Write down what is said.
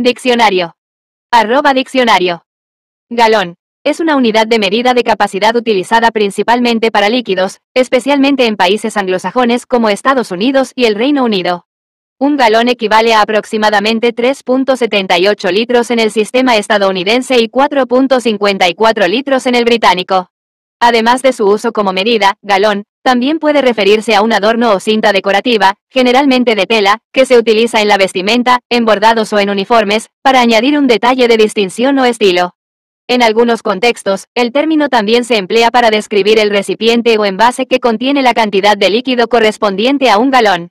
Diccionario. Arroba diccionario. Galón. Es una unidad de medida de capacidad utilizada principalmente para líquidos, especialmente en países anglosajones como Estados Unidos y el Reino Unido. Un galón equivale a aproximadamente 3.78 litros en el sistema estadounidense y 4.54 litros en el británico. Además de su uso como medida, galón, también puede referirse a un adorno o cinta decorativa, generalmente de tela, que se utiliza en la vestimenta, en bordados o en uniformes, para añadir un detalle de distinción o estilo. En algunos contextos, el término también se emplea para describir el recipiente o envase que contiene la cantidad de líquido correspondiente a un galón.